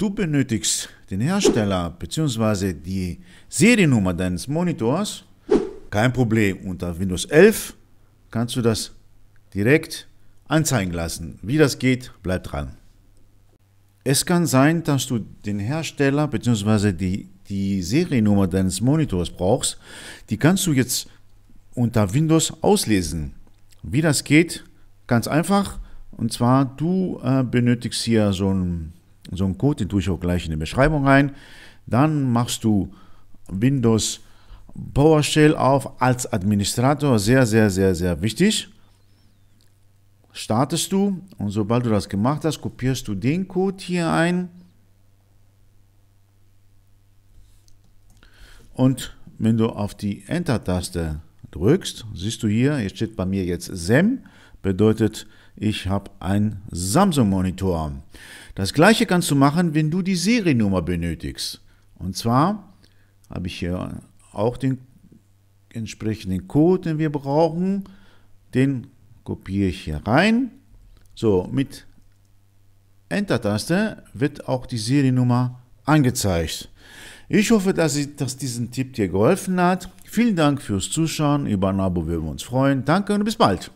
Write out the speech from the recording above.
Du benötigst den Hersteller bzw. die Seriennummer deines Monitors. Kein Problem, unter Windows 11 kannst du das direkt anzeigen lassen. Wie das geht, bleib dran. Es kann sein, dass du den Hersteller bzw. Die, die Seriennummer deines Monitors brauchst. Die kannst du jetzt unter Windows auslesen. Wie das geht, ganz einfach. Und zwar, du äh, benötigst hier so ein so einen Code, den tue ich auch gleich in die Beschreibung rein. Dann machst du Windows PowerShell auf als Administrator, sehr, sehr, sehr, sehr wichtig. Startest du und sobald du das gemacht hast, kopierst du den Code hier ein und wenn du auf die Enter-Taste drückst, siehst du hier, hier steht bei mir jetzt SEM, bedeutet ich habe einen Samsung-Monitor. Das gleiche kannst du machen, wenn du die Seriennummer benötigst. Und zwar habe ich hier auch den entsprechenden Code, den wir brauchen. Den kopiere ich hier rein. So, mit Enter-Taste wird auch die Seriennummer angezeigt. Ich hoffe, dass, ich, dass diesen Tipp dir geholfen hat. Vielen Dank fürs Zuschauen. Über ein Abo würden wir uns freuen. Danke und bis bald.